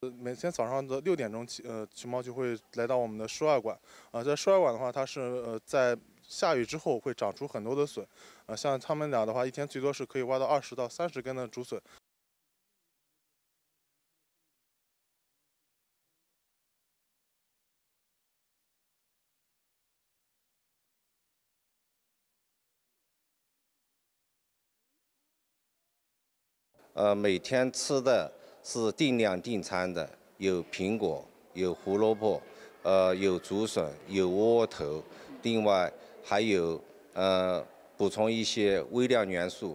呃，每天早上的六点钟呃，熊猫就会来到我们的室外馆。啊，在室外馆的话，它是呃，在下雨之后会长出很多的笋。啊，像它们俩的话，一天最多是可以挖到二十到三十根的竹笋。呃，每天吃的。是定量定餐的，有苹果，有胡萝卜，呃，有竹笋，有窝头，另外还有，呃，补充一些微量元素。